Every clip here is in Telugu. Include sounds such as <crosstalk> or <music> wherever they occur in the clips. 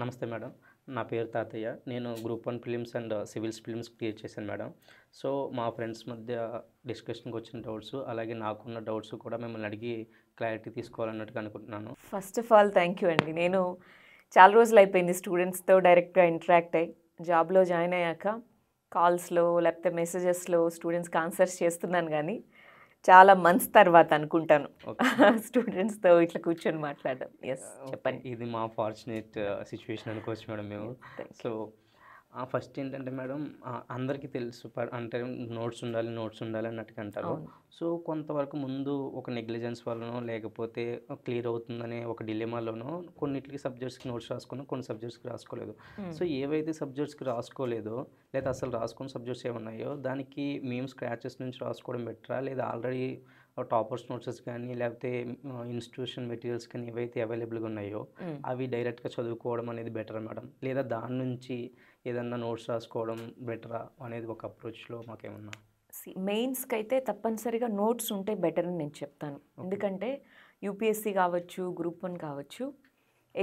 నమస్తే మేడం నా పేరు తాతయ్య నేను group one films and civils films create చేశాను మేడం సో మా ఫ్రెండ్స్ మధ్య డిస్కషన్కి వచ్చిన డౌట్స్ అలాగే నాకున్న డౌట్స్ కూడా మిమ్మల్ని అడిగి క్లారిటీ తీసుకోవాలన్నట్టుగా అనుకుంటున్నాను first of all thank you అండి నేను చాలా రోజులు అయిపోయింది స్టూడెంట్స్తో డైరెక్ట్గా ఇంటరాక్ట్ అయ్యి జాబ్లో జాయిన్ అయ్యాక కాల్స్లో లేకపోతే మెసేజెస్లో స్టూడెంట్స్కి ఆన్సర్స్ చేస్తున్నాను కానీ చాలా మంత్స్ తర్వాత అనుకుంటాను <laughs> స్టూడెంట్స్తో ఇట్లా కూర్చొని మాట్లాడడం ఎస్ చెప్పండి ఇది మా ఫార్చునేట్ సిచ్యువేషన్ uh, అనుకోవచ్చు మేడం మేము సో ఫస్ట్ ఏంటంటే మేడం అందరికీ తెలుసు అంటే నోట్స్ ఉండాలి నోట్స్ ఉండాలి అన్నట్టుగా అంటారు సో కొంతవరకు ముందు ఒక నెగ్లిజెన్స్ వల్లనో లేకపోతే క్లియర్ అవుతుందనే ఒక డిలేమాలోనో కొన్నిటికి సబ్జెక్ట్స్కి నోట్స్ రాసుకుని కొన్ని సబ్జెక్ట్స్కి రాసుకోలేదు సో ఏవైతే సబ్జెక్ట్స్కి రాసుకోలేదో లేదా అసలు రాసుకున్న సబ్జెక్ట్స్ ఏమున్నాయో దానికి మేము స్క్రాచెస్ నుంచి రాసుకోవడం బెటరా లేదా ఆల్రెడీ టాపర్స్ నోట్సెస్ కానీ లేకపోతే ఇన్స్టిట్యూషన్ మెటీరియల్స్ కానీ ఏవైతే అవైలబుల్గా ఉన్నాయో అవి డైరెక్ట్గా చదువుకోవడం అనేది బెటర్ మేడం లేదా దాని నుంచి ఏదన్నా నోట్స్ రాసుకోవడం బెటరా అనేది ఒక అప్రోచ్లో మాకేమన్నా మెయిన్స్కి అయితే తప్పనిసరిగా నోట్స్ ఉంటే బెటర్ అని నేను చెప్తాను ఎందుకంటే యూపీఎస్సీ కావచ్చు గ్రూప్ వన్ కావచ్చు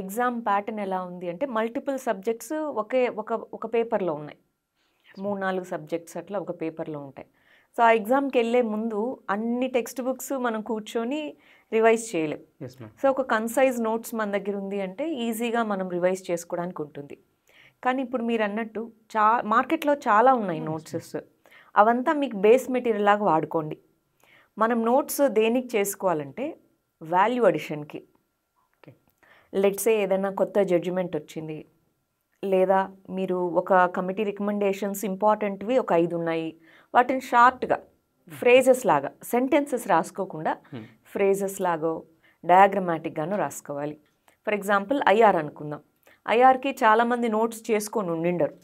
ఎగ్జామ్ ప్యాటర్న్ ఎలా ఉంది అంటే మల్టిపుల్ సబ్జెక్ట్స్ ఒకే ఒక ఒక పేపర్లో ఉన్నాయి మూడు నాలుగు సబ్జెక్ట్స్ అట్లా ఒక పేపర్లో ఉంటాయి సో ఆ ఎగ్జామ్కి వెళ్ళే ముందు అన్ని టెక్స్ట్ బుక్స్ మనం కూర్చొని రివైజ్ చేయలేము సో ఒక కన్సైజ్ నోట్స్ మన దగ్గర ఉంది అంటే ఈజీగా మనం రివైజ్ చేసుకోవడానికి ఉంటుంది కానీ ఇప్పుడు మీరు అన్నట్టు చా మార్కెట్లో చాలా ఉన్నాయి నోట్సెస్ అవంతా మీకు బేస్ మెటీరియల్ లాగా వాడుకోండి మనం నోట్స్ దేనికి చేసుకోవాలంటే వాల్యూ అడిషన్కి లెట్సే ఏదైనా కొత్త జడ్జిమెంట్ వచ్చింది లేదా మీరు ఒక కమిటీ రికమెండేషన్స్ ఇంపార్టెంట్వి ఒక ఐదు ఉన్నాయి వాటిని షార్ట్గా hmm. ఫ్రేజెస్ లాగా సెంటెన్సెస్ రాసుకోకుండా hmm. ఫ్రేజెస్ లాగో డయాగ్రమాటిక్గాను రాసుకోవాలి ఫర్ ఎగ్జాంపుల్ ఐఆర్ అనుకుందాం ఐఆర్కి చాలామంది నోట్స్ చేసుకొని ఉండిండరు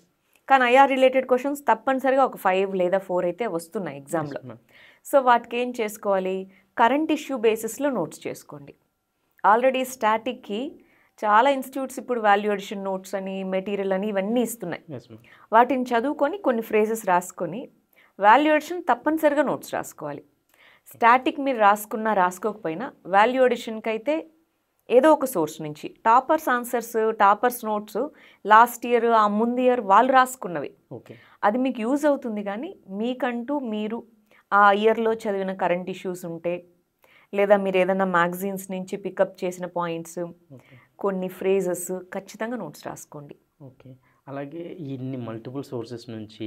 కానీ ఐఆర్ రిలేటెడ్ క్వశ్చన్స్ తప్పనిసరిగా ఒక ఫైవ్ లేదా ఫోర్ అయితే వస్తున్నాయి ఎగ్జామ్లో సో వాటికి ఏం చేసుకోవాలి కరెంట్ ఇష్యూ బేసిస్లో నోట్స్ చేసుకోండి ఆల్రెడీ స్టాటిక్కి చాలా ఇన్స్టిట్యూట్స్ ఇప్పుడు వాల్యుయేషన్ నోట్స్ అని మెటీరియల్ అని ఇవన్నీ ఇస్తున్నాయి వాటిని చదువుకొని కొన్ని ఫ్రేజెస్ రాసుకొని వాల్యుయేషన్ తప్పనిసరిగా నోట్స్ రాసుకోవాలి స్టాటిక్ మీరు రాసుకున్నా రాసుకోకపోయినా వాల్యుయేషన్కి అయితే ఏదో ఒక సోర్స్ నుంచి toppers answers toppers notes last year ఆ ముందు ఇయర్ వాళ్ళు రాసుకున్నవి అది మీకు యూజ్ అవుతుంది కానీ మీకంటూ మీరు ఆ ఇయర్లో చదివిన కరెంట్ ఇష్యూస్ ఉంటే లేదా మీరు ఏదైనా మ్యాగజైన్స్ నుంచి పికప్ చేసిన పాయింట్స్ కొన్ని ఫ్రేజెస్ ఖచ్చితంగా నోట్స్ రాసుకోండి ఓకే అలాగే ఇన్ని మల్టిపుల్ సోర్సెస్ నుంచి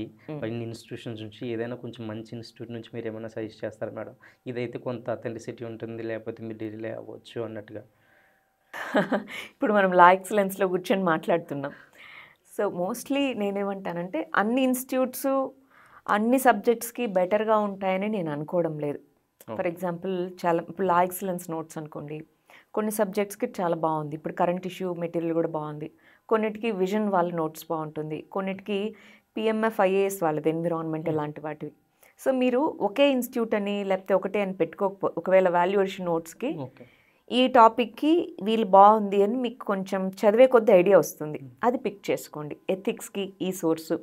ఇన్ని ఇన్స్టిట్యూషన్స్ నుంచి ఏదైనా కొంచెం మంచి ఇన్స్టిట్యూట్ నుంచి మీరు ఏమైనా సజెస్ట్ చేస్తారా మేడం ఇదైతే కొంత అథెంటిసిటీ ఉంటుంది లేకపోతే మీరు డిలే అవ్వచ్చు అన్నట్టుగా ఇప్పుడు మనం లా ఎక్సలెన్స్లో కూర్చొని మాట్లాడుతున్నాం సో మోస్ట్లీ నేనేమంటానంటే అన్ని ఇన్స్టిట్యూట్స్ అన్ని సబ్జెక్ట్స్కి బెటర్గా ఉంటాయని నేను అనుకోవడం లేదు ఫర్ ఎగ్జాంపుల్ చాలా ఇప్పుడు లా ఎక్సలెన్స్ నోట్స్ అనుకోండి కొన్ని సబ్జెక్ట్స్కి చాలా బాగుంది ఇప్పుడు కరెంట్ ఇష్యూ మెటీరియల్ కూడా బాగుంది కొన్నిటికి విజన్ వాళ్ళ నోట్స్ బాగుంటుంది కొన్నిటికి పిఎంఎఫ్ ఐఏఎస్ వాళ్ళది ఎన్విరాన్మెంట్ ఇలాంటి hmm. వాటివి సో మీరు ఒకే ఇన్స్టిట్యూట్ అని లేకపోతే ఒకటే అని పెట్టుకోకపో ఒకవేళ వాల్యుయేషన్ నోట్స్కి ఈ టాపిక్కి వీళ్ళు బాగుంది అని మీకు కొంచెం చదివే కొద్ది ఐడియా వస్తుంది అది పిక్ చేసుకోండి ఎథిక్స్కి ఈ సోర్సు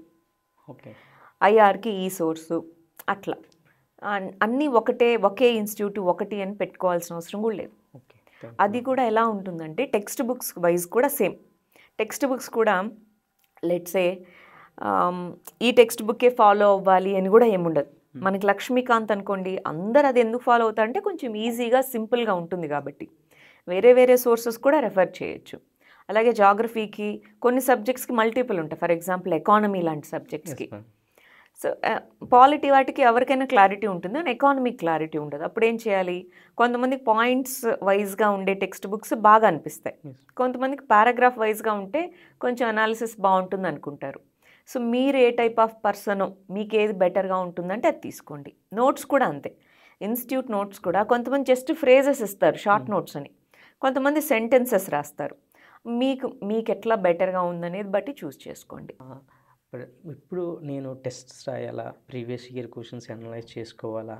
ఐఆర్కి ఈ సోర్సు అట్లా అన్నీ ఒకటే ఒకే ఇన్స్టిట్యూట్ ఒకటి అని పెట్టుకోవాల్సిన అవసరం కూడా లేదు అది కూడా ఎలా ఉంటుందంటే టెక్స్ట్ బుక్స్ వైజ్ కూడా సేమ్ టెక్స్ట్ బుక్స్ కూడా లెట్సే ఈ టెక్స్ట్ బుక్కే ఫాలో అవ్వాలి అని కూడా ఏముండదు Hmm. మనకి లక్ష్మీకాంత్ అనుకోండి అందరు అది ఎందుకు ఫాలో అవుతారు అంటే కొంచెం ఈజీగా సింపుల్గా ఉంటుంది కాబట్టి వేరే వేరే సోర్సెస్ కూడా రెఫర్ చేయొచ్చు అలాగే జాగ్రఫీకి కొన్ని సబ్జెక్ట్స్కి మల్టిపుల్ ఉంటాయి ఫర్ ఎగ్జాంపుల్ ఎకానమీ లాంటి సబ్జెక్ట్స్కి సో పాలిటీ వాటికి ఎవరికైనా క్లారిటీ ఉంటుంది అండ్ ఎకానమీ క్లారిటీ ఉండదు అప్పుడు ఏం చేయాలి కొంతమంది పాయింట్స్ వైజ్గా ఉండే టెక్స్ట్ బుక్స్ బాగా అనిపిస్తాయి కొంతమందికి పారాగ్రాఫ్ వైజ్గా ఉంటే కొంచెం అనాలిసిస్ బాగుంటుంది అనుకుంటారు సో మీరు ఏ టైప్ ఆఫ్ పర్సన్ మీకు ఏది బెటర్గా ఉంటుందంటే అది తీసుకోండి నోట్స్ కూడా అంతే ఇన్స్టిట్యూట్ నోట్స్ కూడా కొంతమంది జస్ట్ ఫ్రేజెస్ ఇస్తారు షార్ట్ hmm. నోట్స్ అని కొంతమంది సెంటెన్సెస్ రాస్తారు మీకు మీకు ఎట్లా బెటర్గా ఉందనేది బట్టి చూస్ చేసుకోండి ఇప్పుడు నేను టెస్ట్స్ రాయాలా ప్రీవియస్ ఇయర్ క్వశ్చన్స్ అనలైజ్ చేసుకోవాలా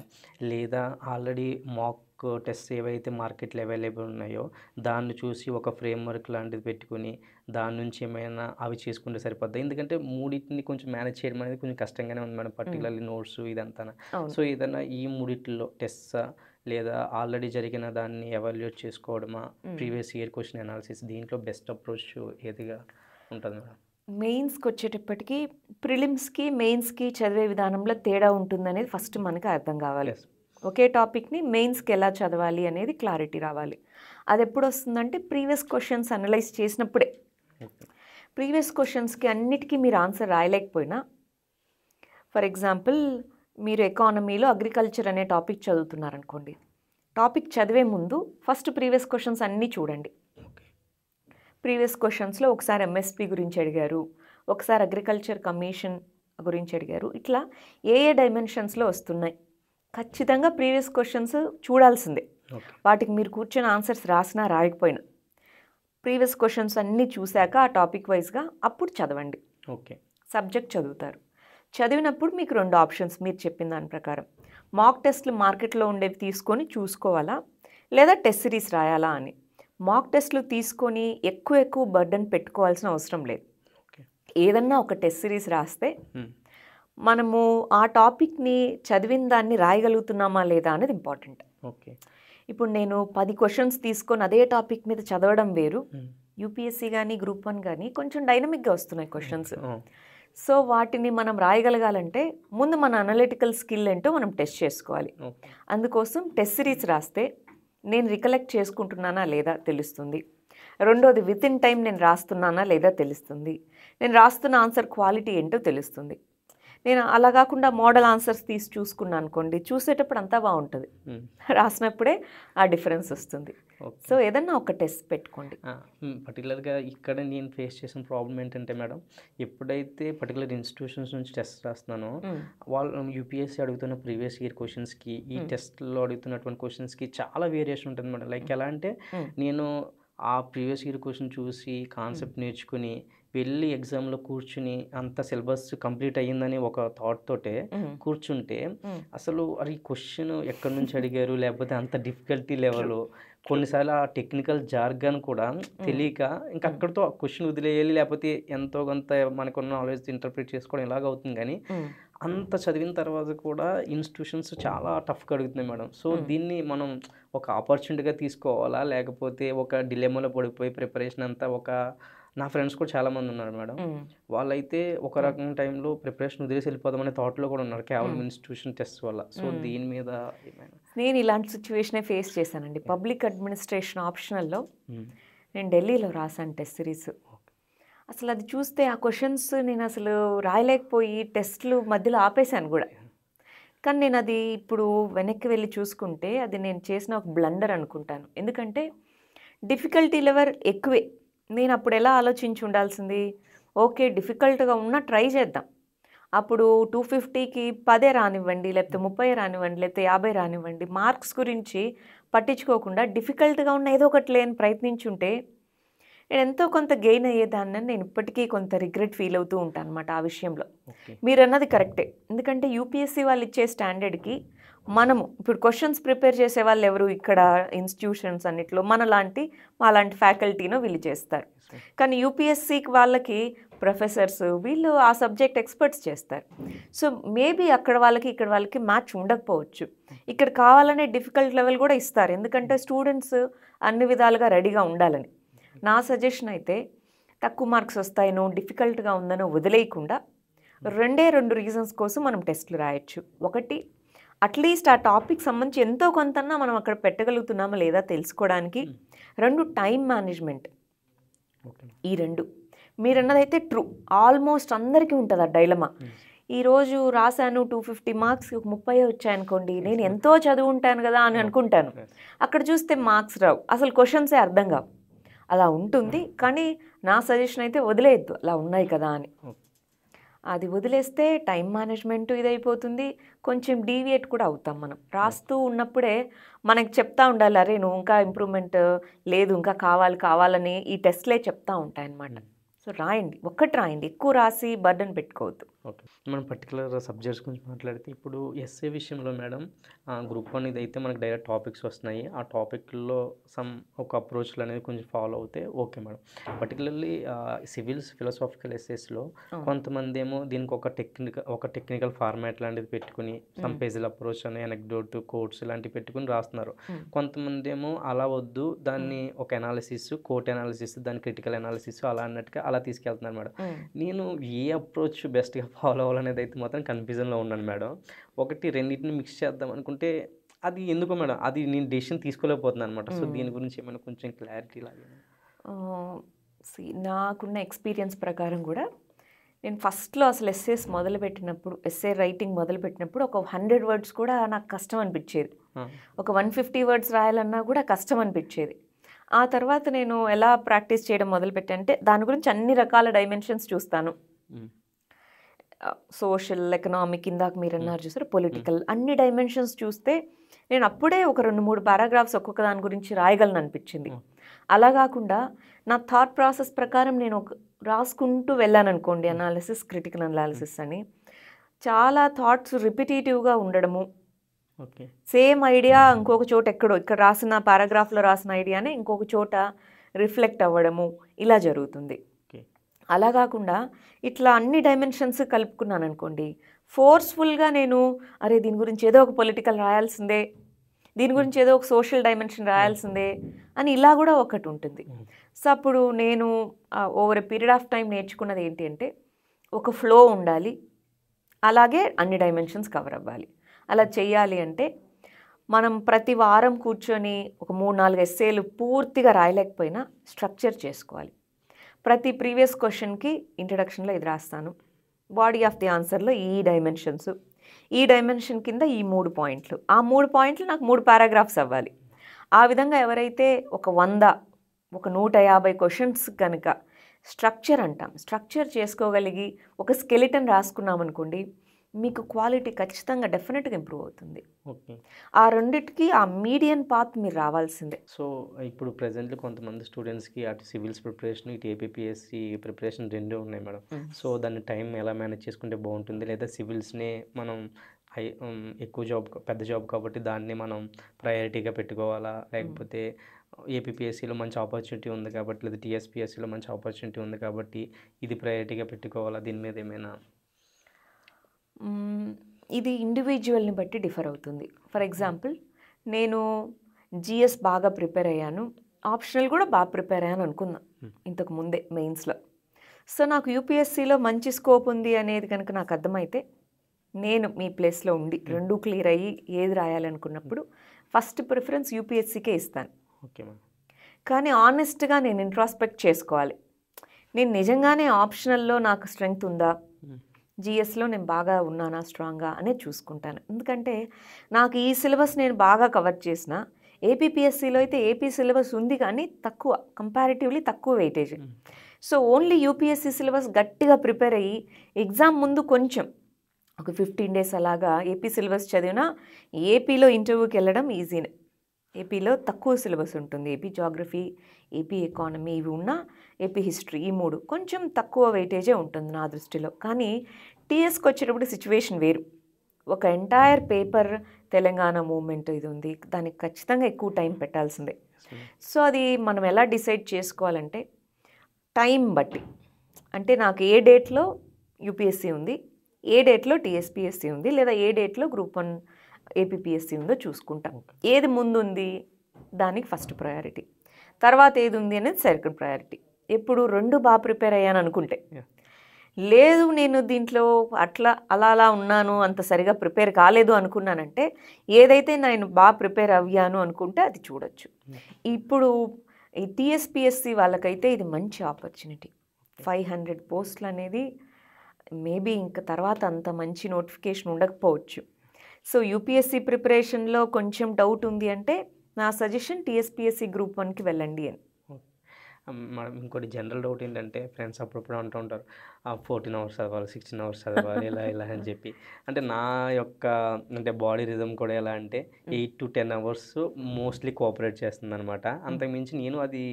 లేదా ఆల్రెడీ మాక్ వర్క్ టెస్ట్ ఏవైతే మార్కెట్లో అవైలబుల్ ఉన్నాయో దాన్ని చూసి ఒక ఫ్రేమ్ వర్క్ లాంటిది పెట్టుకుని దాని నుంచి ఏమైనా అవి చేసుకుంటే సరిపోద్ది ఎందుకంటే మూడింటిని కొంచెం మేనేజ్ చేయడం అనేది కొంచెం కష్టంగానే ఉంది మేడం పర్టికులర్లీ నోట్స్ ఇదంతా సో ఏదైనా ఈ మూడిట్లో టెస్ట్ లేదా ఆల్రెడీ జరిగిన దాన్ని ఎవాల్యుయేట్ చేసుకోవడమా ప్రీవియస్ ఇయర్ క్వశ్చన్ అనాలిసిస్ దీంట్లో బెస్ట్ అప్రోచ్ ఏదిగా ఉంటుంది మేడం మెయిన్స్కి వచ్చేటప్పటికి ప్రిలిమ్స్కి మెయిన్స్కి చదివే విధానంలో తేడా ఉంటుందనేది ఫస్ట్ మనకి అర్థం కావాలి ఒకే టాపిక్ని మెయిన్స్కి ఎలా చదవాలి అనేది క్లారిటీ రావాలి అది ఎప్పుడు వస్తుందంటే ప్రీవియస్ క్వశ్చన్స్ అనలైజ్ చేసినప్పుడే ప్రీవియస్ క్వశ్చన్స్కి అన్నిటికీ మీరు ఆన్సర్ రాయలేకపోయినా ఫర్ ఎగ్జాంపుల్ మీరు ఎకానమీలో అగ్రికల్చర్ అనే టాపిక్ చదువుతున్నారనుకోండి టాపిక్ చదివే ముందు ఫస్ట్ ప్రీవియస్ క్వశ్చన్స్ అన్నీ చూడండి ప్రీవియస్ క్వశ్చన్స్లో ఒకసారి ఎంఎస్పి గురించి అడిగారు ఒకసారి అగ్రికల్చర్ కమిషన్ గురించి అడిగారు ఇట్లా ఏ ఏ డైమెన్షన్స్లో వస్తున్నాయి ఖచ్చితంగా ప్రీవియస్ క్వశ్చన్స్ చూడాల్సిందే వాటికి మీరు కూర్చొని ఆన్సర్స్ రాసినా రాయకపోయినా ప్రీవియస్ క్వశ్చన్స్ అన్నీ చూశాక ఆ టాపిక్ వైజ్గా అప్పుడు చదవండి ఓకే సబ్జెక్ట్ చదువుతారు చదివినప్పుడు మీకు రెండు ఆప్షన్స్ మీరు చెప్పిన దాని ప్రకారం మాక్ టెస్ట్లు మార్కెట్లో ఉండేవి తీసుకొని చూసుకోవాలా లేదా టెస్ట్ సిరీస్ రాయాలా అని మాక్ టెస్ట్లు తీసుకొని ఎక్కువ ఎక్కువ బర్డన్ పెట్టుకోవాల్సిన అవసరం లేదు ఏదన్నా ఒక టెస్ట్ సిరీస్ రాస్తే మనము ఆ టాపిక్ని చదివిన దాన్ని రాయగలుగుతున్నామా లేదా అనేది ఇంపార్టెంట్ ఓకే ఇప్పుడు నేను పది క్వశ్చన్స్ తీసుకొని అదే టాపిక్ మీద చదవడం వేరు యూపీఎస్సీ కానీ గ్రూప్ వన్ కానీ కొంచెం డైనమిక్గా వస్తున్నాయి క్వశ్చన్స్ సో వాటిని మనం రాయగలగాలంటే ముందు మన అనలిటికల్ స్కిల్ ఏంటో మనం టెస్ట్ చేసుకోవాలి అందుకోసం టెస్ట్ సిరీస్ రాస్తే నేను రికలెక్ట్ చేసుకుంటున్నానా లేదా తెలుస్తుంది రెండోది విత్ ఇన్ టైం నేను రాస్తున్నానా లేదా తెలుస్తుంది నేను రాస్తున్న ఆన్సర్ క్వాలిటీ ఏంటో తెలుస్తుంది నేను అలా కాకుండా మోడల్ ఆన్సర్స్ తీసి చూసుకున్నాను అనుకోండి చూసేటప్పుడు అంతా బాగుంటుంది రాసినప్పుడే ఆ డిఫరెన్స్ వస్తుంది సో ఏదన్నా ఒక టెస్ట్ పెట్టుకోండి పర్టికులర్గా ఇక్కడ నేను ఫేస్ చేసిన ప్రాబ్లం ఏంటంటే మేడం ఎప్పుడైతే పర్టికులర్ ఇన్స్టిట్యూషన్స్ నుంచి టెస్ట్ రాస్తున్నానో వాళ్ళు యూపీఎస్సీ అడుగుతున్న ప్రీవియస్ ఇయర్ క్వశ్చన్స్కి ఈ టెస్ట్లో అడుగుతున్నటువంటి క్వశ్చన్స్కి చాలా వేరియేషన్ ఉంటుంది మేడం లైక్ ఎలా అంటే నేను ఆ ప్రీవియస్ ఇయర్ క్వశ్చన్ చూసి కాన్సెప్ట్ నేర్చుకుని వెళ్ళి ఎగ్జామ్లో కూర్చుని అంత సిలబస్ కంప్లీట్ అయ్యిందని ఒక థాట్ తోటే కూర్చుంటే అసలు అది క్వశ్చన్ ఎక్కడి నుంచి అడిగారు లేకపోతే అంత డిఫికల్టీ లెవెల్ కొన్నిసార్లు ఆ టెక్నికల్ జార్గన్ కూడా తెలియక ఇంకా అక్కడితో క్వశ్చన్ వదిలేయాలి లేకపోతే ఎంతో కొంత మనకున్న నాలెడ్జ్ ఇంటర్ప్రిట్ చేసుకోవడం ఎలాగవుతుంది కానీ అంత చదివిన తర్వాత కూడా ఇన్స్టిట్యూషన్స్ చాలా టఫ్గా అడుగుతున్నాయి మేడం సో దీన్ని మనం ఒక ఆపర్చునిటీగా తీసుకోవాలా లేకపోతే ఒక డిలేమోలో పడిపోయి ప్రిపరేషన్ అంతా ఒక నా ఫ్రెండ్స్ కూడా చాలామంది ఉన్నారు మేడం వాళ్ళైతే ఒక రకం టైంలో ప్రిపరేషన్ వదిలేసి వెళ్ళిపోదామనే థాట్లో కూడా ఉన్నారు కేవలం ఇన్స్టిట్యూషన్ టెస్ట్ వల్ల సో దీని మీద నేను ఇలాంటి సిచ్యువేషనే ఫేస్ చేశానండి పబ్లిక్ అడ్మినిస్ట్రేషన్ ఆప్షనల్లో నేను ఢిల్లీలో రాశాను టెస్ట్ సిరీస్ అసలు అది చూస్తే ఆ క్వశ్చన్స్ నేను అసలు రాయలేకపోయి టెస్ట్లు మధ్యలో ఆపేశాను కూడా కానీ నేను అది ఇప్పుడు వెనక్కి వెళ్ళి చూసుకుంటే అది నేను చేసిన ఒక బ్లండర్ అనుకుంటాను ఎందుకంటే డిఫికల్టీ లెవర్ ఎక్కువే నేను అప్పుడు ఎలా ఆలోచించి ఉండాల్సింది ఓకే డిఫికల్ట్గా ఉన్నా ట్రై చేద్దాం అప్పుడు టూ ఫిఫ్టీకి పదే రానివ్వండి లేకపోతే ముప్పై రానివ్వండి లేకపోతే యాభై రానివ్వండి మార్క్స్ గురించి పట్టించుకోకుండా డిఫికల్ట్గా ఉన్న ఏదో ఒకటి లేని ప్రయత్నించుంటే నేను ఎంతో కొంత గెయిన్ అయ్యేదాన్ని నేను ఇప్పటికీ కొంత రిగ్రెట్ ఫీల్ అవుతూ ఉంటాను అనమాట ఆ విషయంలో మీరు అన్నది కరెక్టే ఎందుకంటే యూపీఎస్సీ వాళ్ళు ఇచ్చే స్టాండర్డ్కి మనము ఇప్పుడు క్వశ్చన్స్ ప్రిపేర్ చేసే వాళ్ళు ఎవరు ఇక్కడ ఇన్స్టిట్యూషన్స్ అన్నిట్లో మనలాంటి అలాంటి ఫ్యాకల్టీను వీళ్ళు చేస్తారు కానీ యూపీఎస్సీకి వాళ్ళకి ప్రొఫెసర్స్ వీళ్ళు ఆ సబ్జెక్ట్ ఎక్స్పర్ట్స్ చేస్తారు సో మేబీ అక్కడ వాళ్ళకి ఇక్కడ వాళ్ళకి మ్యాచ్ ఉండకపోవచ్చు ఇక్కడ కావాలనే డిఫికల్ట్ లెవెల్ కూడా ఇస్తారు ఎందుకంటే స్టూడెంట్స్ అన్ని విధాలుగా రెడీగా ఉండాలని నా సజెషన్ అయితే తక్కువ మార్క్స్ వస్తాయనో డిఫికల్ట్గా ఉందనో వదిలేయకుండా రెండే రెండు రీజన్స్ కోసం మనం టెస్ట్లు రాయొచ్చు ఒకటి అట్లీస్ట్ ఆ టాపిక్ సంబంధించి ఎంతో కొంతన్నా మనం అక్కడ పెట్టగలుగుతున్నామా లేదా తెలుసుకోవడానికి రెండు టైం మేనేజ్మెంట్ ఈ రెండు మీరన్నదైతే ట్రూ ఆల్మోస్ట్ అందరికీ ఉంటుంది ఆ డైలమా ఈరోజు రాశాను టూ ఫిఫ్టీ మార్క్స్ ముప్పై వచ్చాయనుకోండి నేను ఎంతో చదువు ఉంటాను కదా అని అనుకుంటాను అక్కడ చూస్తే మార్క్స్ రావు అసలు క్వశ్చన్సే అర్థం కావు అలా ఉంటుంది కానీ నా సజెషన్ అయితే వదిలేయద్దు అలా ఉన్నాయి కదా అని అది వదిలేస్తే టైం మేనేజ్మెంట్ ఇదైపోతుంది కొంచెం డీవియేట్ కూడా అవుతాం మనం రాస్తూ ఉన్నప్పుడే మనకి చెప్తా ఉండాలి అరే నువ్వు ఇంకా ఇంప్రూవ్మెంట్ లేదు ఇంకా కావాలి కావాలని ఈ టెస్ట్లే చెప్తా ఉంటాయన్నమాట సో రాయండి ఒక్కటి రాయండి ఎక్కువ రాసి బర్డన్ పెట్టుకోవద్దు ఓకే మనం పర్టికులర్ సబ్జెక్ట్స్ గురించి మాట్లాడితే ఇప్పుడు ఎస్ఏ విషయంలో మేడం గ్రూప్ వన్ అయితే మనకు డైరెక్ట్ టాపిక్స్ వస్తున్నాయి ఆ టాపిక్లో సమ్ ఒక అప్రోచ్లు అనేది కొంచెం ఫాలో అవుతే okay madam particularly civils philosophical ఎస్ఏస్లో కొంతమంది ఏమో దీనికి ఒక టెక్నికల్ ఒక టెక్నికల్ ఫార్మాట్ లాంటిది పెట్టుకుని సమ్ పేజీల అప్రోచ్ అని ఎనక్డోట్ కోట్స్ లాంటివి పెట్టుకుని రాస్తున్నారు కొంతమంది ఏమో అలా వద్దు దాన్ని ఒక ఎనాలిసిస్ కోట్ ఎనాలిసిస్ దాని క్రిటికల్ ఎనాలిసిస్ అలా అన్నట్టుగా అలా తీసుకెళ్తున్నాను మేడం నేను ఏ అప్రోచ్ బెస్ట్గా ఫాలో అవ్వాలనేది అయితే మాత్రం కన్ఫ్యూజన్లో ఉన్నాను మేడం ఒకటి రెండింటిని మిక్స్ చేద్దాం అనుకుంటే అది ఎందుకో మేడం అది నేను డెసిషన్ తీసుకోలేకపోతున్నాను అనమాట సో దీని గురించి ఏమైనా కొంచెం క్లారిటీ లాగా నాకున్న ఎక్స్పీరియన్స్ ప్రకారం కూడా నేను ఫస్ట్లో అసలు మొదలు మొదలుపెట్టినప్పుడు ఎస్ఏ రైటింగ్ మొదలుపెట్టినప్పుడు ఒక హండ్రెడ్ వర్డ్స్ కూడా నాకు కష్టం అనిపించేది ఒక వన్ ఫిఫ్టీ వర్డ్స్ రాయాలన్నా కూడా కష్టం అనిపించేది ఆ తర్వాత నేను ఎలా ప్రాక్టీస్ చేయడం మొదలుపెట్టంటే దాని గురించి అన్ని రకాల డైమెన్షన్స్ చూస్తాను సోషల్ ఎకనామిక్ ఇందాక మీరు అన్నారు చూసారు పొలిటికల్ అన్ని డైమెన్షన్స్ చూస్తే నేను అప్పుడే ఒక రెండు మూడు పారాగ్రాఫ్స్ ఒక్కొక్క దాని గురించి రాయగలను అనిపించింది అలా కాకుండా నా థాట్ ప్రాసెస్ ప్రకారం నేను ఒక రాసుకుంటూ వెళ్ళాను అనుకోండి అనాలిసిస్ క్రిటికల్ అనాలిసిస్ అని చాలా థాట్స్ రిపిటేటివ్గా ఉండడము సేమ్ ఐడియా ఇంకొక చోట ఎక్కడో ఇక్కడ రాసిన పారాగ్రాఫ్లో రాసిన ఐడియానే ఇంకొక చోట రిఫ్లెక్ట్ అవ్వడము ఇలా జరుగుతుంది అలా కాకుండా ఇట్లా అన్ని డైమెన్షన్స్ కలుపుకున్నాను అనుకోండి ఫోర్స్ఫుల్గా నేను అరే దీని గురించి ఏదో ఒక పొలిటికల్ రాయాల్సిందే దీని గురించి ఏదో ఒక సోషల్ డైమెన్షన్ రాయాల్సిందే అని ఇలా కూడా ఒకటి ఉంటుంది సో అప్పుడు నేను over a period of time నేర్చుకున్నది ఏంటి అంటే ఒక ఫ్లో ఉండాలి అలాగే అన్ని డైమెన్షన్స్ కవర్ అవ్వాలి అలా చేయాలి అంటే మనం ప్రతి వారం కూర్చొని ఒక మూడు నాలుగు ఎస్సేలు పూర్తిగా రాయలేకపోయినా స్ట్రక్చర్ చేసుకోవాలి ప్రతి ప్రీవియస్ క్వశ్చన్కి ఇంట్రడక్షన్లో ఇది రాస్తాను బాడీ ఆఫ్ ది ఆన్సర్లో ఈ డైమెన్షన్స్ ఈ డైమెన్షన్ కింద ఈ మూడు పాయింట్లు ఆ మూడు పాయింట్లు నాకు మూడు పారాగ్రాఫ్స్ అవ్వాలి ఆ విధంగా ఎవరైతే ఒక వంద ఒక నూట యాభై క్వశ్చన్స్ కనుక స్ట్రక్చర్ అంటాం స్ట్రక్చర్ చేసుకోగలిగి ఒక స్కెలిటన్ రాసుకున్నామనుకోండి మీకు క్వాలిటీ ఖచ్చితంగా డెఫినెట్గా ఇంప్రూవ్ అవుతుంది ఓకే ఆ రెండిటికి ఆ మీడియం పాత్ మీరు రావాల్సిందే సో ఇప్పుడు ప్రజెంట్లో కొంతమంది స్టూడెంట్స్కి అటు సివిల్స్ ప్రిపరేషన్ ఇటు ఏపీఎస్సి ప్రిపరేషన్ రెండూ ఉన్నాయి మేడం hmm. సో దాన్ని టైం ఎలా మేనేజ్ చేసుకుంటే బాగుంటుంది లేదా సివిల్స్నే మనం హై ఎక్కువ జాబ్ పెద్ద జాబ్ కాబట్టి దాన్ని మనం ప్రయారిటీగా పెట్టుకోవాలా hmm. లేకపోతే ఏపీఎస్సీలో మంచి ఆపర్చునిటీ ఉంది కాబట్టి లేదా టీఎస్పీఎస్సీలో మంచి ఆపర్చునిటీ ఉంది కాబట్టి ఇది ప్రయారిటీగా పెట్టుకోవాలా దీని మీద ఏమైనా ఇది ఇండివిజువల్ని బట్టి డిఫర్ అవుతుంది ఫర్ ఎగ్జాంపుల్ నేను జిఎస్ బాగా ప్రిపేర్ అయ్యాను ఆప్షనల్ కూడా బాగా ప్రిపేర్ అయ్యాను అనుకున్నా ఇంతకు ముందే మెయిన్స్లో సో నాకు యూపీఎస్సీలో మంచి స్కోప్ ఉంది అనేది కనుక నాకు అర్థమైతే నేను మీ ప్లేస్లో ఉండి రెండు క్లియర్ అయ్యి ఏది రాయాలనుకున్నప్పుడు ఫస్ట్ ప్రిఫరెన్స్ యూపీఎస్సీకే ఇస్తాను ఓకే కానీ ఆనెస్ట్గా నేను ఇంట్రాస్పెక్ట్ చేసుకోవాలి నేను నిజంగానే ఆప్షనల్లో నాకు స్ట్రెంగ్త్ ఉందా జిఎస్లో నేను బాగా ఉన్నానా స్ట్రాంగ్గా అనే చూసుకుంటాను ఎందుకంటే నాకు ఈ సిలబస్ నేను బాగా కవర్ చేసిన ఏపీపీఎస్సీలో అయితే ఏపీ సిలబస్ ఉంది కానీ తక్కువ కంపారిటివ్లీ తక్కువ weightage so only UPSC syllabus గట్టిగా ప్రిపేర్ అయ్యి ఎగ్జామ్ ముందు కొంచెం ఒక ఫిఫ్టీన్ డేస్ అలాగా ఏపీ సిలబస్ చదివినా ఏపీలో ఇంటర్వ్యూకి వెళ్ళడం ఈజీనే ఏపీలో తక్కువ సిలబస్ ఉంటుంది ఏపీ జాగ్రఫీ ఏపీ ఎకానమీ ఇవి ఉన్న ఏపీ హిస్టరీ ఈ మూడు కొంచెం తక్కువ వెయిటేజే ఉంటుంది నా దృష్టిలో కానీ టీఎస్కి వచ్చేటప్పుడు సిచ్యువేషన్ వేరు ఒక ఎంటైర్ పేపర్ తెలంగాణ మూమెంట్ ఇది ఉంది దానికి ఖచ్చితంగా ఎక్కువ టైం పెట్టాల్సిందే సో అది మనం ఎలా డిసైడ్ చేసుకోవాలంటే టైం బట్టి అంటే నాకు ఏ డేట్లో యూపీఎస్సీ ఉంది ఏ డేట్లో టీఎస్పీఎస్సీ ఉంది లేదా ఏ డేట్లో గ్రూప్ వన్ ఏపీఎస్సి ఉందో చూసుకుంటాం ఏది ముందుంది దానికి ఫస్ట్ ప్రయారిటీ తర్వాత ఏది ఉంది అనేది సెకండ్ ప్రయారిటీ ఎప్పుడు రెండు బాగా ప్రిపేర్ అయ్యాను అనుకుంటే లేదు నేను దీంట్లో అట్లా అలా అలా ఉన్నాను అంత సరిగా ప్రిపేర్ కాలేదు అనుకున్నానంటే ఏదైతే నేను బాగా ప్రిపేర్ అయ్యాను అనుకుంటే అది చూడొచ్చు ఇప్పుడు ఈ టీఎస్పిఎస్సి వాళ్ళకైతే ఇది మంచి ఆపర్చునిటీ ఫైవ్ హండ్రెడ్ పోస్టులు అనేది మేబీ ఇంకా తర్వాత అంత మంచి నోటిఫికేషన్ ఉండకపోవచ్చు సో యూపీఎస్సీ ప్రిపరేషన్లో కొంచెం డౌట్ ఉంది అంటే నా సజెషన్ టీఎస్పీఎస్సీ గ్రూప్ వన్కి వెళ్ళండి అని మనం ఇంకోటి జనరల్ డౌట్ ఏంటంటే ఫ్రెండ్స్ అప్పుడప్పుడు అంటూ ఉంటారు ఆ ఫోర్టీన్ అవర్స్ చదవాలి సిక్స్టీన్ అవర్స్ చదవాలి ఇలా ఇలా అని చెప్పి అంటే నా యొక్క అంటే బాడీ రిజమ్ కూడా ఎలా అంటే eight to ten hours mostly cooperate చేస్తుంది అనమాట అంతకుమించి నేను అది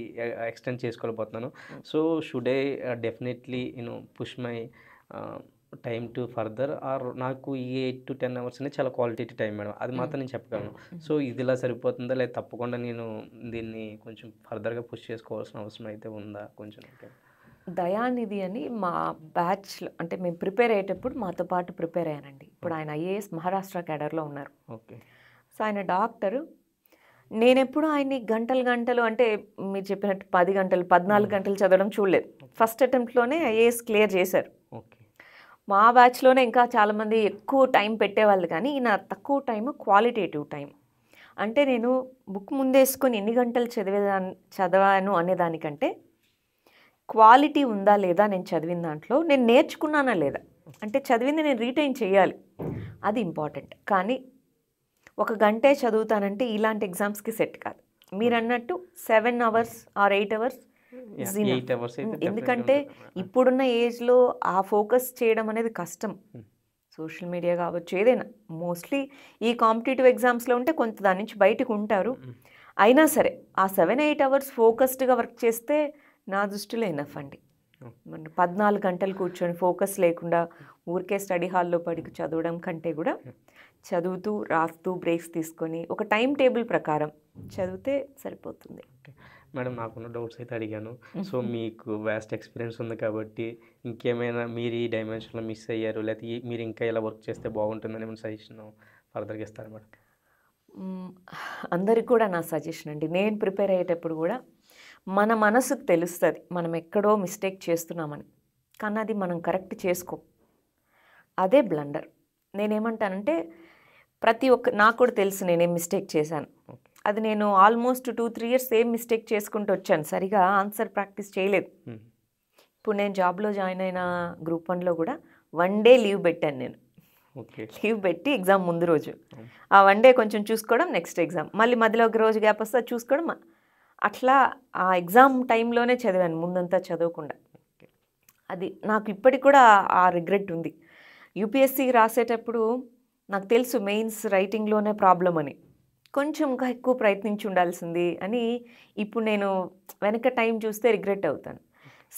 ఎక్స్టెండ్ చేసుకోలేకపోతున్నాను సో షుడే డెఫినెట్లీ నేను push my time to further or నాకు ఈ ఎయిట్ టు టెన్ అవర్స్ అనేది చాలా క్వాలిటీ టైం మేడం అది మాత్రం నేను చెప్పగలను సో ఇదిలా సరిపోతుందా లేదా తప్పకుండా నేను దీన్ని కొంచెం ఫర్దర్గా పుష్ చేసుకోవాల్సిన అవసరం అయితే ఉందా కొంచెం దయానిధి అని మా బ్యాచ్లో అంటే మేము ప్రిపేర్ అయ్యేటప్పుడు మాతో పాటు ప్రిపేర్ అయ్యానండి ఇప్పుడు ఆయన ఐఏఎస్ మహారాష్ట్ర క్యాడర్లో ఉన్నారు ఓకే సో ఆయన డాక్టరు నేనెప్పుడు ఆయన్ని గంటలు గంటలు అంటే మీరు చెప్పినట్టు పది గంటలు పద్నాలుగు గంటలు చదవడం చూడలేదు ఫస్ట్ అటెంప్ట్లోనే ఐఏఎస్ క్లియర్ చేశారు మా బ్యాచ్లోనే ఇంకా చాలామంది ఎక్కువ టైం పెట్టేవాళ్ళు కానీ నా తక్కువ టైం క్వాలిటేటివ్ టైం అంటే నేను బుక్ ముందేసుకొని ఎన్ని గంటలు చదివేదా చదివాను అనేదానికంటే క్వాలిటీ ఉందా లేదా నేను చదివిన దాంట్లో నేను నేర్చుకున్నానా లేదా అంటే చదివింది నేను రీటైన్ చేయాలి అది ఇంపార్టెంట్ కానీ ఒక గంటే చదువుతానంటే ఇలాంటి ఎగ్జామ్స్కి సెట్ కాదు మీరు అన్నట్టు seven hours or eight hours ఎందుకంటే ఇప్పుడున్న ఏజ్లో ఆ ఫోకస్ చేయడం అనేది కష్టం hmm. సోషల్ మీడియా కావచ్చు ఏదైనా మోస్ట్లీ ఈ కాంపిటేటివ్ ఎగ్జామ్స్లో ఉంటే కొంత దాని నుంచి బయటకు ఉంటారు hmm. అయినా సరే ఆ సెవెన్ ఎయిట్ అవర్స్ ఫోకస్డ్గా వర్క్ చేస్తే నా దృష్టిలో ఎనఫ్ అండి oh. మన పద్నాలుగు గంటలు కూర్చొని ఫోకస్ లేకుండా ఊరికే స్టడీ హాల్లో పడికి చదవడం కంటే కూడా hmm. చదువుతూ రాస్తూ బ్రేక్స్ తీసుకొని ఒక టైం టేబుల్ ప్రకారం చదివితే సరిపోతుంది మేడం నాకున్న డౌట్స్ అయితే అడిగాను సో మీకు వ్యాస్ట్ ఎక్స్పీరియన్స్ ఉంది కాబట్టి ఇంకేమైనా మీరు ఈ డైమెన్షన్లో మిస్ అయ్యారు లేకపోతే మీరు ఇంకా ఇలా వర్క్ చేస్తే బాగుంటుందని మేము సజెషన్ ఫర్దర్గా ఇస్తారు మేడం అందరికి కూడా నా సజెషన్ అండి నేను ప్రిపేర్ అయ్యేటప్పుడు కూడా మన మనసుకు తెలుస్తుంది మనం ఎక్కడో మిస్టేక్ చేస్తున్నామని కానీ అది మనం కరెక్ట్ చేసుకో అదే బ్లండర్ నేనేమంటానంటే ప్రతి ఒక్క నాకు కూడా తెలుసు నేనేం మిస్టేక్ చేశాను అది నేను almost two three years same mistake చేసుకుంటూ వచ్చాను సరిగా ఆన్సర్ ప్రాక్టీస్ చేయలేదు ఇప్పుడు నేను జాబ్లో జాయిన్ అయిన గ్రూప్ వన్లో కూడా వన్ డే లీవ్ పెట్టాను నేను లీవ్ పెట్టి ఎగ్జామ్ ముందు రోజు ఆ వన్ డే కొంచెం చూసుకోవడం నెక్స్ట్ ఎగ్జామ్ మళ్ళీ మధ్యలో ఒక రోజు గ్యాప్ వస్తే చూసుకోవడం అట్లా ఆ ఎగ్జామ్ టైంలోనే చదివాను ముందంతా చదవకుండా అది నాకు ఇప్పటికి కూడా ఆ రిగ్రెట్ ఉంది యూపీఎస్సీ రాసేటప్పుడు నాకు తెలుసు మెయిన్స్ రైటింగ్లోనే ప్రాబ్లం అని కొంచెం ఇంకా ఎక్కువ ప్రయత్నించి ఉండాల్సింది అని ఇప్పుడు నేను వెనక టైం చూస్తే రిగ్రెట్ అవుతాను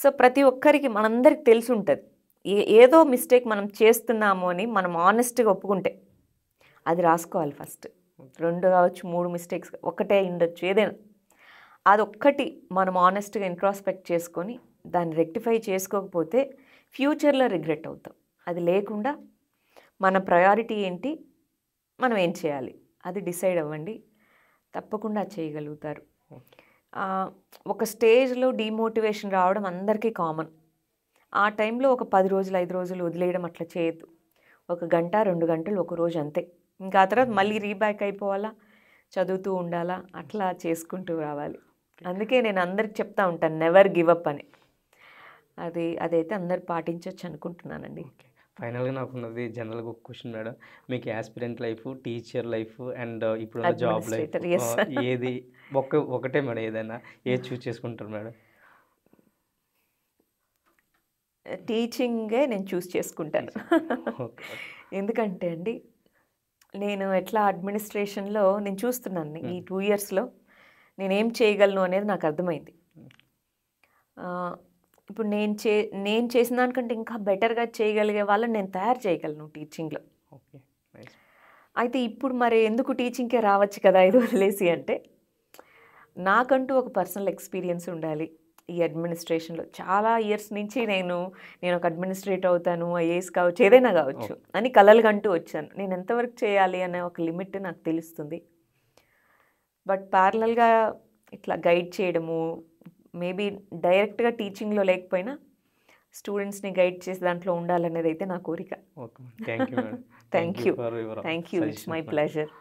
సో ప్రతి ఒక్కరికి మనందరికి తెలిసి ఉంటుంది ఏ ఏదో మిస్టేక్ మనం చేస్తున్నాము అని మనం ఆనెస్ట్గా ఒప్పుకుంటే అది రాసుకోవాలి ఫస్ట్ రెండు కావచ్చు మూడు మిస్టేక్స్ ఒకటే ఉండొచ్చు ఏదైనా అది ఒక్కటి మనం ఆనెస్ట్గా ఇంట్రాస్పెక్ట్ చేసుకొని దాన్ని రెక్టిఫై చేసుకోకపోతే ఫ్యూచర్లో రిగ్రెట్ అవుతాం అది లేకుండా మన ప్రయారిటీ ఏంటి మనం ఏం చేయాలి అది డిసైడ్ అవ్వండి తప్పకుండా చేయగలుగుతారు ఒక స్టేజ్లో డిమోటివేషన్ రావడం అందరికీ కామన్ ఆ టైంలో ఒక పది రోజులు ఐదు రోజులు వదిలేయడం అట్లా చేయొద్దు ఒక గంట రెండు గంటలు ఒక రోజు అంతే ఇంకా ఆ తర్వాత మళ్ళీ రీబ్యాక్ అయిపోవాలా చదువుతూ ఉండాలా అట్లా చేసుకుంటూ రావాలి అందుకే నేను అందరికి చెప్తా ఉంటాను నెవర్ గివ్ అప్ అని అది అదైతే అందరు పాటించవచ్చు అనుకుంటున్నానండి ఫైనల్గా నాకున్నది జనరల్గా ఒక క్వశ్చన్ మేడం మీకు aspirant life teacher life and ఇప్పుడు జాబ్ లైఫ్ ఏది ఒక ఒకటే మేడం ఏదైనా ఏది <laughs> చూస్ చేసుకుంటారు మేడం టీచింగే నేను చూస్ చేసుకుంటాను <laughs> ఎందుకంటే అండి నేను ఎట్లా అడ్మినిస్ట్రేషన్లో నేను చూస్తున్నాను ఈ టూ ఇయర్స్లో నేనేం చేయగలను అనేది నాకు అర్థమైంది ఇప్పుడు నేను చే నేను చేసిన దానికంటే ఇంకా బెటర్గా చేయగలిగే వాళ్ళని నేను తయారు చేయగలను టీచింగ్లో అయితే ఇప్పుడు మరి ఎందుకు టీచింగ్కే రావచ్చు కదా ఇది వదిలేసి అంటే నాకంటూ ఒక పర్సనల్ ఎక్స్పీరియన్స్ ఉండాలి ఈ అడ్మినిస్ట్రేషన్లో చాలా ఇయర్స్ నుంచి నేను నేను ఒక అడ్మినిస్ట్రేట్ అవుతాను ఐఏఎస్ కావచ్చు ఏదైనా కావచ్చు అని కలలుగంటూ వచ్చాను నేను ఎంతవరకు చేయాలి అనే ఒక లిమిట్ నాకు తెలుస్తుంది బట్ ప్యారలల్గా ఇట్లా గైడ్ చేయడము మేబీ డైరెక్ట్గా టీచింగ్లో లేకపోయినా స్టూడెంట్స్ని గైడ్ చేసి దాంట్లో ఉండాలనేది అయితే నా కోరిక thank you thank you thank you it's my pleasure